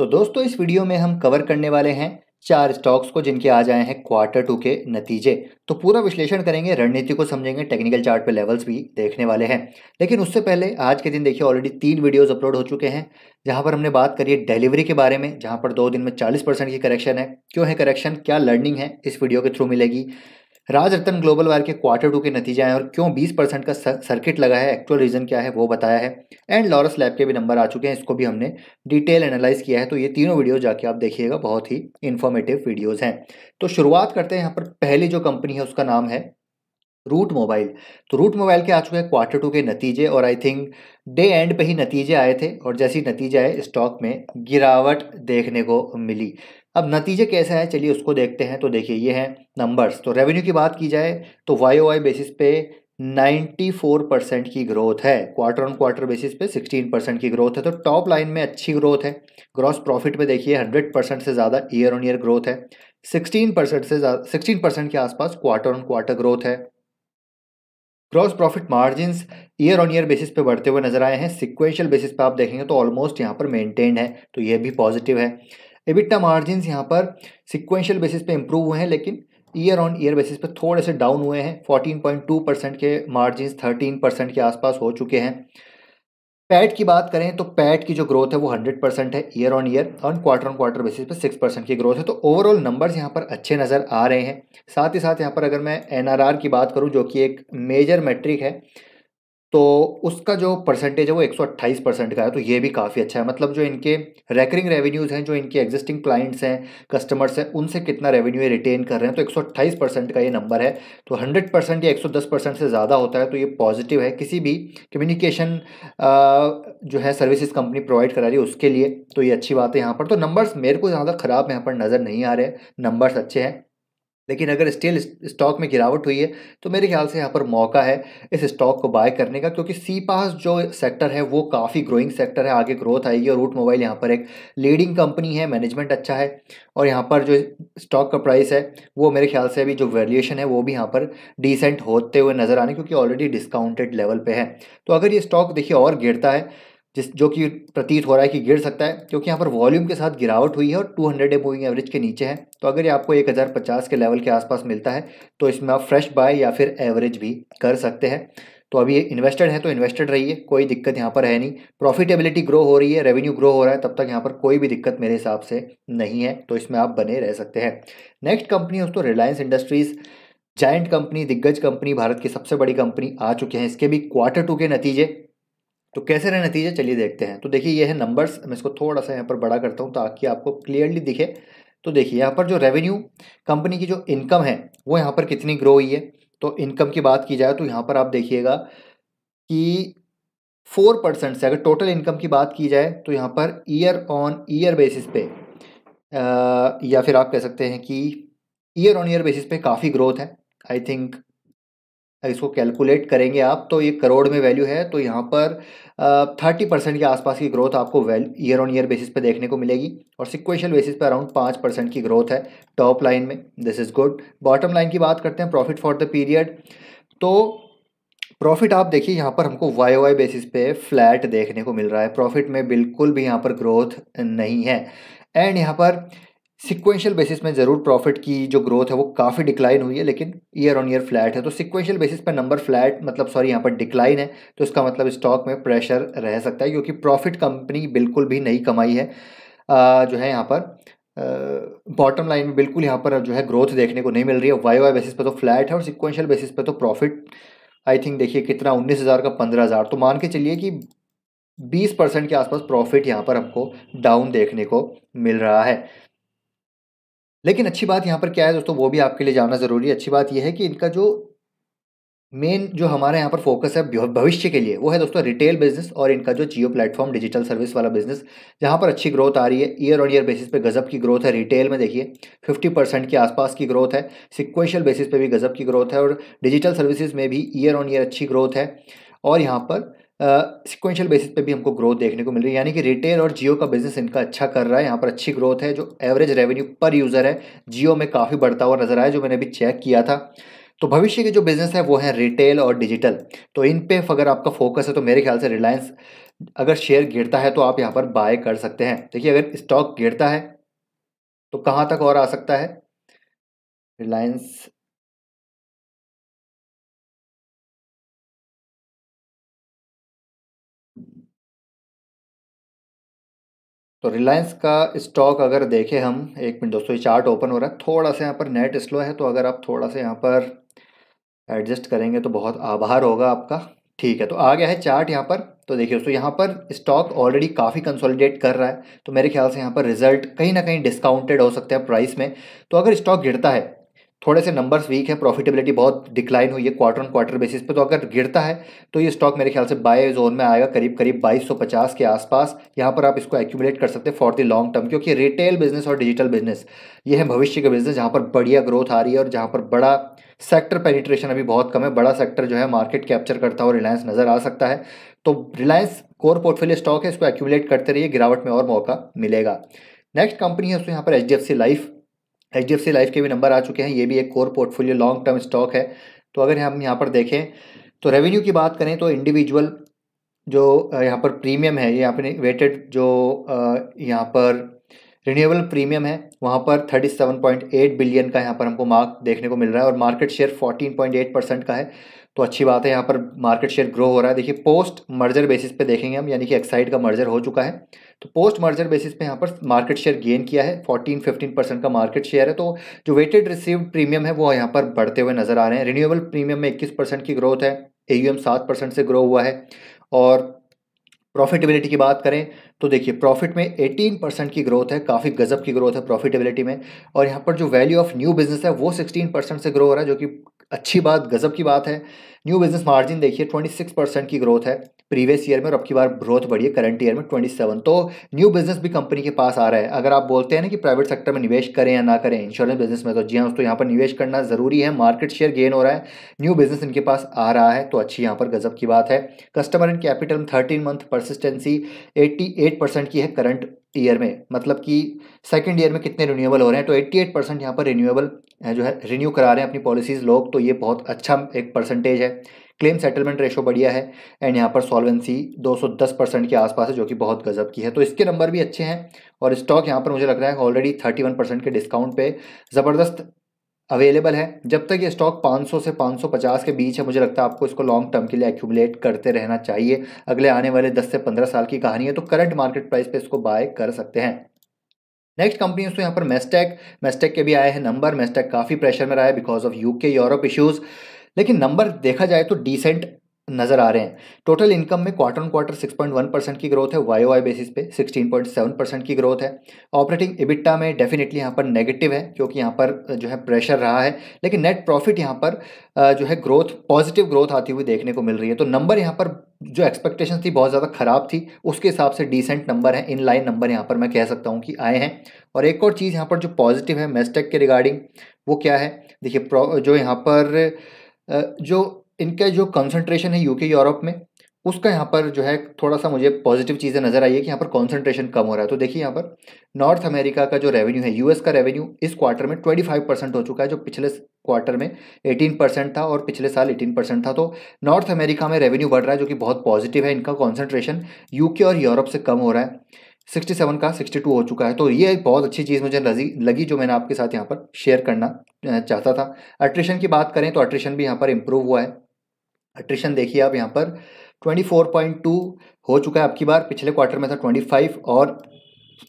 तो दोस्तों इस वीडियो में हम कवर करने वाले हैं चार स्टॉक्स को जिनके आ जाए हैं क्वार्टर टू के नतीजे तो पूरा विश्लेषण करेंगे रणनीति को समझेंगे टेक्निकल चार्ट पे लेवल्स भी देखने वाले हैं लेकिन उससे पहले आज के दिन देखिए ऑलरेडी तीन वीडियोस अपलोड हो चुके हैं जहां पर हमने बात करी है डिलीवरी के बारे में जहां पर दो दिन में चालीस परसेंट की करेक्शन है क्यों है करेक्शन क्या लर्निंग है इस वीडियो के थ्रू मिलेगी रतन ग्लोबल वायर के क्वार्टर टू के नतीजे आए और क्यों 20 परसेंट का सर्किट लगा है एक्चुअल रीज़न क्या है वो बताया है एंड लॉरस लैब के भी नंबर आ चुके हैं इसको भी हमने डिटेल एनालाइज किया है तो ये तीनों वीडियो जाके आप देखिएगा बहुत ही इन्फॉर्मेटिव वीडियोज़ हैं तो शुरुआत करते हैं यहाँ पर पहली जो कंपनी है उसका नाम है रूट मोबाइल तो रूट मोबाइल के आ चुके हैं क्वार्टर टू के नतीजे और आई थिंक डे एंड पे ही नतीजे आए थे और जैसी नतीजे आए स्टॉक में गिरावट देखने को मिली अब नतीजे कैसे हैं चलिए उसको देखते हैं तो देखिए ये हैं नंबर्स तो रेवेन्यू की बात की जाए तो वाई बेसिस पे 94 परसेंट की ग्रोथ है क्वार्टर ऑन क्वार्टर बेसिस पे 16 परसेंट की ग्रोथ है तो टॉप लाइन में अच्छी ग्रोथ है ग्रॉस प्रॉफिट में देखिए 100 परसेंट से ज़्यादा ईयर ऑन ईयर ग्रोथ है 16 परसेंट से ज़्यादा परसेंट के आसपास क्वार्टर ऑन क्वार्टर ग्रोथ है gross profit margin year on year basis पे बढ़ते हुए नजर आए हैं सिक्वेंशियल बेसिस पे आप देखेंगे तो ऑलमोस्ट यहाँ पर मेंटेन है तो ये भी पॉजिटिव है एबिटा मार्जिन यहाँ पर सिक्वेंशियल बेसिस पे इम्प्रूव हुए हैं लेकिन ईयर ऑन ईयर बेसिस पे थोड़े से डाउन हुए हैं 14.2 परसेंट के मार्जिन 13 परसेंट के आसपास हो चुके हैं पैट की बात करें तो पैट की जो ग्रोथ है वो 100 परसेंट है ईयर ऑन ईयर और क्वार्टर ऑन क्वार्टर बेसिस पे 6 परसेंट की ग्रोथ है तो ओवरऑल नंबर्स यहाँ पर अच्छे नज़र आ रहे हैं साथ ही साथ यहाँ पर अगर मैं एनआरआर की बात करूँ जो कि एक मेजर मेट्रिक है तो उसका जो परसेंटेज है वो 128 परसेंट का है तो ये भी काफ़ी अच्छा है मतलब जो इनके रेकरिंग रेवेन्यूज़ हैं जो इनके एग्जिस्टिंग क्लाइंट्स हैं कस्टमर्स हैं उनसे कितना रेवेन्यू रिटेन कर रहे हैं तो 128 परसेंट का ये नंबर है तो 100 परसेंट या 110 परसेंट से ज़्यादा होता है तो ये पॉजिटिव है किसी भी कम्युनिकेशन जो है सर्विसज कंपनी प्रोवाइड करा रही है उसके लिए तो ये अच्छी बात है यहाँ पर तो नंबर्स मेरे को ज़्यादा ख़राब यहाँ पर नज़र नहीं आ रहे नंबर्स अच्छे हैं लेकिन अगर स्टील स्टॉक में गिरावट हुई है तो मेरे ख्याल से यहाँ पर मौका है इस स्टॉक को बाय करने का क्योंकि सी पास जो सेक्टर है वो काफ़ी ग्रोइंग सेक्टर है आगे ग्रोथ आएगी और रूट मोबाइल यहाँ पर एक लीडिंग कंपनी है मैनेजमेंट अच्छा है और यहाँ पर जो स्टॉक का प्राइस है वो मेरे ख्याल से अभी जो वैल्यूएशन है वो भी यहाँ पर डिसेंट होते हुए नज़र आने क्योंकि ऑलरेडी डिस्काउंटेड लेवल पर है तो अगर ये स्टॉक देखिए और गिरता है जिस जो कि प्रतीत हो रहा है कि गिर सकता है क्योंकि यहाँ पर वॉल्यूम के साथ गिरावट हुई है और 200 हंड्रेड डे मूविंग एवरेज के नीचे है तो अगर ये आपको 1050 के लेवल के आसपास मिलता है तो इसमें आप फ्रेश बाय या फिर एवरेज भी कर सकते हैं तो अभी ये इन्वेस्टेड है तो इन्वेस्टेड रहिए कोई दिक्कत यहाँ पर है नहीं प्रॉफिटेबिलिटी ग्रो हो रही है रेवेन्यू ग्रो हो रहा है तब तक यहाँ पर कोई भी दिक्कत मेरे हिसाब से नहीं है तो इसमें आप बने रह सकते हैं नेक्स्ट कंपनी दोस्तों रिलायंस इंडस्ट्रीज़ जाइंट कंपनी दिग्गज कंपनी भारत की सबसे बड़ी कंपनी आ चुके हैं इसके भी क्वार्टर टू के नतीजे तो कैसे रहे नतीजे चलिए देखते हैं तो देखिए ये है नंबर्स मैं इसको थोड़ा सा यहाँ पर बड़ा करता हूँ ताकि आपको क्लियरली दिखे तो देखिए यहाँ पर जो रेवेन्यू कंपनी की जो इनकम है वो यहाँ पर कितनी ग्रो हुई है तो इनकम की बात की जाए तो यहाँ पर आप देखिएगा कि फोर परसेंट से अगर टोटल इनकम की बात की जाए तो यहाँ per year on year basis पे आ, या फिर आप कह सकते हैं कि ईयर ऑन ईयर बेसिस पे काफ़ी ग्रोथ है आई थिंक इसको कैलकुलेट करेंगे आप तो ये करोड़ में वैल्यू है तो यहाँ पर थर्टी परसेंट के आसपास की ग्रोथ आपको ईयर ऑन ईयर बेसिस पे देखने को मिलेगी और सिक्वेंशियल बेसिस पे अराउंड पाँच परसेंट की ग्रोथ है टॉप लाइन में this is good bottom line की बात करते हैं प्रॉफिट फॉर द पीरियड तो प्रॉफिट आप देखिए यहाँ पर हमको वाई वाई बेसिस पे फ्लैट देखने को मिल रहा है प्रॉफिट में बिल्कुल भी यहाँ पर ग्रोथ नहीं है एंड यहाँ पर सिक्वेंशियल बेसिस में ज़रूर प्रॉफिट की जो ग्रोथ है वो काफ़ी डिक्लाइन हुई है लेकिन ईयर ऑन ईयर फ्लैट है तो सिक्वेंशियल बेसिस पर नंबर फ्लैट मतलब सॉरी यहाँ पर डिक्लाइन है तो इसका मतलब स्टॉक में प्रेशर रह सकता है क्योंकि प्रॉफिट कंपनी बिल्कुल भी नहीं कमाई है आ, जो है यहाँ पर बॉटम लाइन में बिल्कुल यहाँ पर जो है ग्रोथ देखने को नहीं मिल रही है वाई वाई बेसिस पर तो फ्लैट है और सिक्वेंशियल बेसिस पर तो प्रॉफिट आई थिंक देखिए कितना उन्नीस हज़ार का पंद्रह हज़ार तो मान के चलिए कि बीस परसेंट के आसपास प्रॉफिट यहाँ पर हमको डाउन देखने को मिल रहा है लेकिन अच्छी बात यहाँ पर क्या है दोस्तों वो भी आपके लिए जानना ज़रूरी है अच्छी बात यह है कि इनका जो मेन जो हमारे यहाँ पर फोकस है भविष्य के लिए वो है दोस्तों रिटेल बिजनेस और इनका जो जियो प्लेटफॉर्म डिजिटल सर्विस वाला बिजनेस जहाँ पर अच्छी ग्रोथ आ रही है ईयर ऑन ईयर बेसिस पे गजब की ग्रोथ है रिटेल में देखिए 50 परसेंट के आसपास की ग्रोथ है सिक्वेंशियल बेसिस पे भी गजब की ग्रोथ है और डिजिटल सर्विसेज में भी ईयर ऑन ईयर अच्छी ग्रोथ है और यहाँ पर सिक्वेंशियल बेसिस पे भी हमको ग्रोथ देखने को मिल रही है यानी कि रिटेल और जियो का बिजनेस इनका अच्छा कर रहा है यहाँ पर अच्छी ग्रोथ है जो एवरेज रेवेन्यू पर यूज़र है जियो में काफ़ी बढ़ता हुआ नज़र आया जो मैंने अभी चेक किया था तो भविष्य के जो बिज़नेस है वो है रिटेल और डिजिटल तो इन पे अगर आपका फोकस है तो मेरे ख्याल से रिलायंस अगर शेयर गिरता है तो आप यहाँ पर बाय कर सकते हैं देखिए अगर स्टॉक गिरता है तो कहाँ तक और आ सकता है रिलायंस तो रिलायंस का स्टॉक अगर देखें हम एक मिनट दोस्तों ये चार्ट ओपन हो रहा है थोड़ा सा यहाँ पर नेट स्लो है तो अगर आप थोड़ा सा यहाँ पर एडजस्ट करेंगे तो बहुत आभार होगा आपका ठीक है तो आ गया है चार्ट यहाँ पर तो देखिए दोस्तों यहाँ पर स्टॉक ऑलरेडी काफ़ी कंसोलिडेट कर रहा है तो मेरे ख्याल से यहाँ पर रिजल्ट कहीं ना कहीं डिस्काउंटेड हो सकता है प्राइस में तो अगर स्टॉक गिरता है थोड़े से नंबर्स वीक हैं प्रॉफिटेबिलिटी बहुत डिक्लाइन हुई है क्वार्टर ऑन क्वार्टर बेसिस पे तो अगर गिरता है तो ये स्टॉक मेरे ख्याल से बाय जोन में आएगा करीब करीब 2250 के आसपास यहाँ पर आप इसको एक्यूमुलेट कर सकते हैं फॉर द लॉन्ग टर्म क्योंकि रिटेल बिजनेस और डिजिटल बिजनेस ये है भविष्य के बिजनेस जहाँ पर बढ़िया ग्रोथ आ रही है और जहाँ पर बड़ा सेक्टर पेनिट्रेशन अभी बहुत कम है बड़ा सेक्टर जो है मार्केट कैप्चर करता हुआ रिलायंस नज़र आ सकता है तो रिलायंस कोर पोर्टफोलियो स्टॉक है इसको एक्यूमुलेट करते रहिए गिरावट में और मौका मिलेगा नेक्स्ट कंपनी है उसमें यहाँ पर H D F C life H D F C life के भी नंबर आ चुके हैं ये भी एक core portfolio long term stock है तो अगर हम यहाँ पर देखें तो रेवेन्यू की बात करें तो इंडिविजुअल जो यहाँ पर प्रीमियम है यहाँ पर वेटेड जो यहाँ पर रिन्यूएबल प्रीमियम है वहाँ पर 37.8 बिलियन का यहाँ पर हमको मार्क देखने को मिल रहा है और मार्केट शेयर 14.8 परसेंट का है तो अच्छी बात है यहाँ पर मार्केट शेयर ग्रो हो रहा है देखिए पोस्ट मर्जर बेसिस पे देखेंगे हम यानी कि एक्साइड का मर्जर हो चुका है तो पोस्ट मर्जर बेसिस पे यहाँ पर मार्केट शेयर गेन किया है 14 15 परसेंट का मार्केट शेयर है तो जो वेटेड रिसीव प्रीमियम है वो यहाँ पर बढ़ते हुए नजर आ रहे हैं रिन्यूएबल प्रीमियम में इक्कीस परसेंट की ग्रोथ है ए यू सात परसेंट से ग्रो हुआ है और प्रॉफिटेबिलिटी की बात करें तो देखिए प्रॉफिट में 18 परसेंट की ग्रोथ है काफ़ी गजब की ग्रोथ है प्रॉफिटेबिलिटी में और यहाँ पर जो वैल्यू ऑफ न्यू बिजनेस है वो 16 परसेंट से ग्रो हो रहा है जो कि अच्छी बात गजब की बात है न्यू बिजनेस मार्जिन देखिए 26 परसेंट की ग्रोथ है प्रीवियस ईयर में और अब की बार ग्रोथ बढ़ी है करंट ईयर में 27 तो न्यू बिजनेस भी कंपनी के पास आ रहा है अगर आप बोलते हैं ना कि प्राइवेट सेक्टर में निवेश करें या ना करें इंश्योरेंस बिजनेस में तो जी हाँ दोस्तों यहाँ पर निवेश करना ज़रूरी है मार्केट शेयर गेन हो रहा है न्यू बिजनेस इनके पास आ रहा है तो अच्छी यहाँ पर गजब की बात है customer and capital thirteen month persistency eighty eight percent की है करंट ईयर में मतलब कि सेकंड ईयर में कितने रिन्यूएबल हो रहे हैं तो 88 परसेंट यहाँ पर रिन्यूएबल जो है रिन्यू करा रहे हैं अपनी पॉलिसीज़ लोग तो ये बहुत अच्छा एक परसेंटेज है क्लेम सेटलमेंट रेशो बढ़िया है एंड यहाँ पर सॉल्वेंसी 210 परसेंट के आसपास है जो कि बहुत गजब की है तो इसके नंबर भी अच्छे हैं और स्टॉक यहाँ पर मुझे लग रहा है ऑलरेडी 31 परसेंट के डिस्काउंट पे ज़बरदस्त अवेलेबल है जब तक ये स्टॉक 500 से 550 के बीच है मुझे लगता है आपको इसको लॉन्ग टर्म के लिए एक्यूमुलेट करते रहना चाहिए अगले आने वाले 10 से 15 साल की कहानी है तो करंट मार्केट प्राइस पे इसको बाय कर सकते हैं नेक्स्ट कंपनी तो यहाँ पर मेस्टेक मेस्टेक के भी आए हैं नंबर मेस्टेक काफ़ी प्रेशर में रहा है because of UK Europe issues लेकिन नंबर देखा जाए तो डिसेंट नज़र आ रहे हैं टोटल इनकम में क्वार्टर ऑन क्वार्टर 6.1 परसेंट की ग्रोथ है वाई वाई बेसिस पे 16.7 परसेंट की ग्रोथ है ऑपरेटिंग इबिट्टा में डेफिनेटली यहाँ पर नेगेटिव है क्योंकि यहाँ पर जो है प्रेशर रहा है लेकिन नेट प्रॉफिट यहाँ पर जो है ग्रोथ पॉजिटिव ग्रोथ आती हुई देखने को मिल रही है तो नंबर यहाँ पर जो एक्सपेक्टेशन थी बहुत ज़्यादा ख़राब थी उसके हिसाब से डिसेंट नंबर है इन लाइन नंबर यहाँ पर मैं कह सकता हूँ कि आए हैं और एक और चीज़ यहाँ पर जो पॉजिटिव है मेस्टेक के रिगार्डिंग वो क्या है देखिए जो यहाँ पर जो इनके जो कंसंट्रेशन है यूके यूरोप में उसका यहाँ पर जो है थोड़ा सा मुझे पॉजिटिव चीज़ें नज़र आई है कि यहाँ पर कंसंट्रेशन कम हो रहा है तो देखिए यहाँ पर नॉर्थ अमेरिका का जो रेवेन्यू है यूएस का रेवेन्यू इस क्वार्टर में 25 परसेंट हो चुका है जो पिछले क्वार्टर में 18 परसेंट था और पिछले साल 18 परसेंट था तो नॉर्थ अमेरिका में रेवेन्यू बढ़ रहा है जो कि बहुत पॉजिटिव है इनका कॉन्सेंट्रेशन यूके और यूरोप से कम हो रहा है 67 का 62 हो चुका है तो ये एक बहुत अच्छी चीज़ मुझे लगी जो मैंने आपके साथ यहाँ पर शेयर करना चाहता था अट्रिशन की बात करें तो अट्रिशन भी यहाँ पर इम्प्रूव हुआ है अट्रिशन देखिए आप यहाँ पर 24.2 हो चुका है आपकी बार पिछले क्वार्टर में था 25 और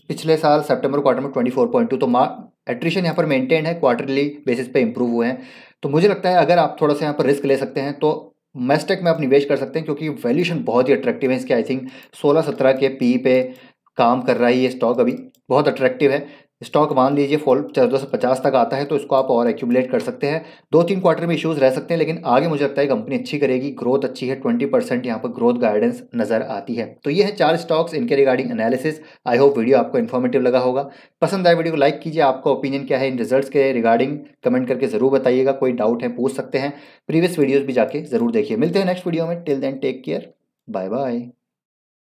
पिछले साल सितंबर क्वार्टर में 24.2 तो मा एट्रिशन यहाँ पर मेंटेन है क्वार्टरली बेसिस पे इंप्रूव हुए हैं तो मुझे लगता है अगर आप थोड़ा सा यहाँ पर रिस्क ले सकते हैं तो मेस्टेक में आप निवेश कर सकते हैं क्योंकि वैल्यूशन बहुत ही अट्रैक्टिव है इसके आई थिंक सोलह सत्रह के पी e पे काम कर रहा है ये स्टॉक अभी बहुत अट्रैक्टिव है स्टॉक मान लीजिए फॉल चौदह सौ पचास तक आता है तो इसको आप और एक्यूबलेट कर सकते हैं दो तीन क्वार्टर में इश्यूज रह सकते हैं लेकिन आगे मुझे लगता है कंपनी अच्छी करेगी ग्रोथ अच्छी है ट्वेंटी परसेंट यहाँ पर ग्रोथ गाइडेंस नजर आती है तो ये है चार स्टॉक्स इनके regarding analysis I hope video आपको इन्फॉर्मेटिव लगा होगा पसंद आए वीडियो को लाइक कीजिए आपका ओपिनियन क्या है इन रिजल्ट के रिगार्डिंग कमेंट करके जरूर बताइएगा कोई डाउट है पूछ सकते हैं प्रीवियस वीडियोज भी जाके जरूर देखिए मिलते हैं नेक्स्ट वीडियो में till then take care bye bye